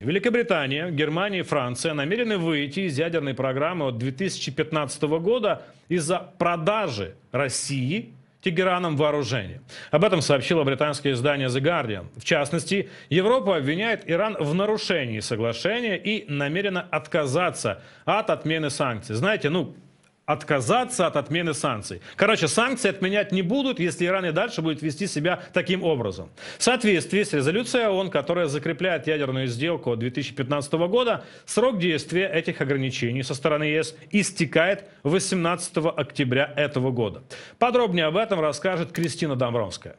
Великобритания, Германия и Франция намерены выйти из ядерной программы от 2015 года из-за продажи России Тегераном вооружения. Об этом сообщило британское издание The Guardian. В частности, Европа обвиняет Иран в нарушении соглашения и намерена отказаться от отмены санкций. Знаете, ну, отказаться от отмены санкций. Короче, санкции отменять не будут, если Иран и дальше будет вести себя таким образом. В соответствии с резолюцией ООН, которая закрепляет ядерную сделку 2015 года, срок действия этих ограничений со стороны ЕС истекает 18 октября этого года. Подробнее об этом расскажет Кристина Домбровская.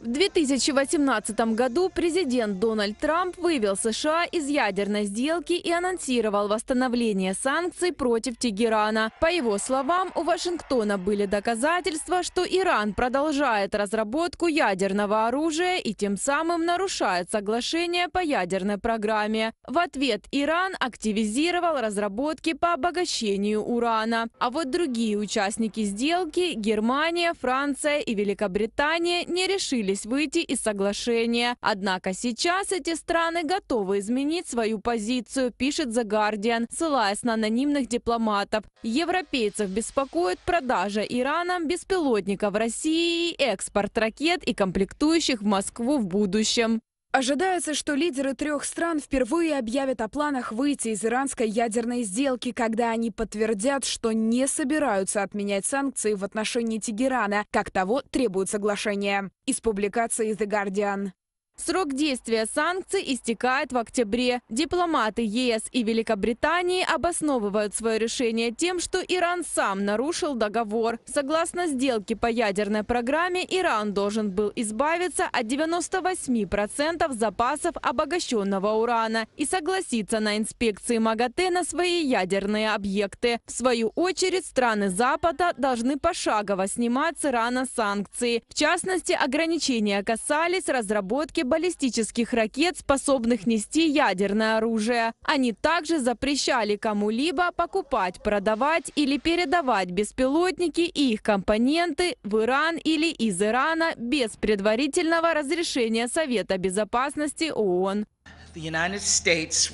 В 2018 году президент Дональд Трамп вывел США из ядерной сделки и анонсировал восстановление санкций против Тегерана. По его словам, у Вашингтона были доказательства, что Иран продолжает разработку ядерного оружия и тем самым нарушает соглашение по ядерной программе. В ответ Иран активизировал разработки по обогащению урана. А вот другие участники сделки – Германия, Франция и Великобритания – не решили согласились выйти из соглашения. Однако сейчас эти страны готовы изменить свою позицию, пишет The Guardian, ссылаясь на анонимных дипломатов. Европейцев беспокоит продажа Ираном беспилотников России и экспорт ракет и комплектующих в Москву в будущем. Ожидается, что лидеры трех стран впервые объявят о планах выйти из иранской ядерной сделки, когда они подтвердят, что не собираются отменять санкции в отношении Тегерана, как того требует соглашение. Из публикации The Guardian. Срок действия санкций истекает в октябре. Дипломаты ЕС и Великобритании обосновывают свое решение тем, что Иран сам нарушил договор. Согласно сделке по ядерной программе, Иран должен был избавиться от 98% запасов обогащенного урана и согласиться на инспекции МАГАТЭ на свои ядерные объекты. В свою очередь, страны Запада должны пошагово снимать с Ирана санкции. В частности, ограничения касались разработки баллистических ракет, способных нести ядерное оружие. Они также запрещали кому-либо покупать, продавать или передавать беспилотники и их компоненты в Иран или из Ирана без предварительного разрешения Совета Безопасности ООН.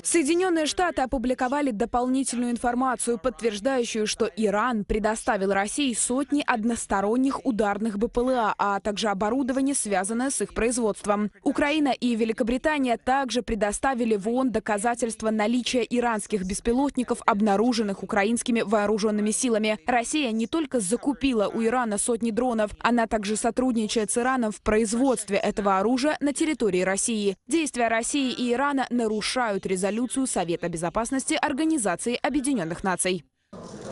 Соединенные Штаты опубликовали дополнительную информацию, подтверждающую, что Иран предоставил России сотни односторонних ударных БПЛА, а также оборудование, связанное с их производством. Украина и Великобритания также предоставили в ООН доказательства наличия иранских беспилотников, обнаруженных украинскими вооруженными силами. Россия не только закупила у Ирана сотни дронов, она также сотрудничает с Ираном в производстве этого оружия на территории России. Действия России и Ирана Ирана нарушают резолюцию Совета Безопасности Организации Объединенных Наций.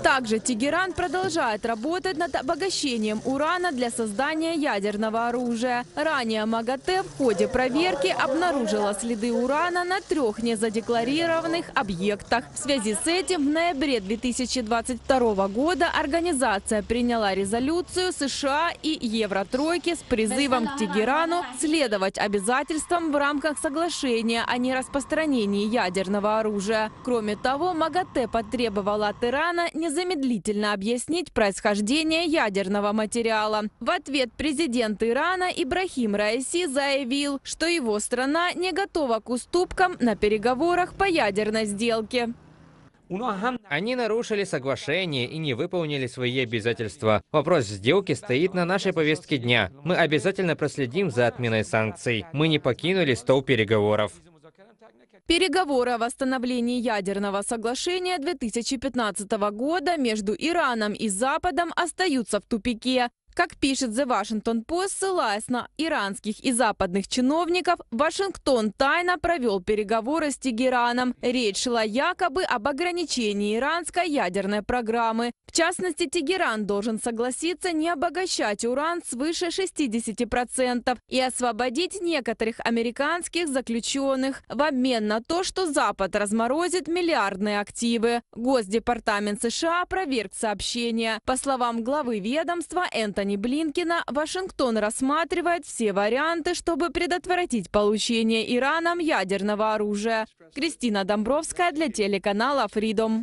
Также Тегеран продолжает работать над обогащением урана для создания ядерного оружия. Ранее МАГАТЭ в ходе проверки обнаружила следы урана на трех незадекларированных объектах. В связи с этим в ноябре 2022 года организация приняла резолюцию США и Евротройки с призывом к Тегерану следовать обязательствам в рамках соглашения о нераспространении ядерного оружия. Кроме того, МАГАТЭ потребовала от Ирана не незамедлительно объяснить происхождение ядерного материала. В ответ президент Ирана Ибрахим Раиси заявил, что его страна не готова к уступкам на переговорах по ядерной сделке. Они нарушили соглашение и не выполнили свои обязательства. Вопрос сделки стоит на нашей повестке дня. Мы обязательно проследим за отменой санкций. Мы не покинули стол переговоров. Переговоры о восстановлении ядерного соглашения 2015 года между Ираном и Западом остаются в тупике. Как пишет The Washington Post, ссылаясь на иранских и западных чиновников, Вашингтон тайно провел переговоры с Тегераном. Речь шла якобы об ограничении иранской ядерной программы. В частности, Тегеран должен согласиться не обогащать уран свыше 60% и освободить некоторых американских заключенных в обмен на то, что Запад разморозит миллиардные активы. Госдепартамент США проверг сообщение. По словам главы ведомства Энтони Антони Блинкина, Вашингтон рассматривает все варианты, чтобы предотвратить получение Ираном ядерного оружия. Кристина Домбровская для телеканала Freedom.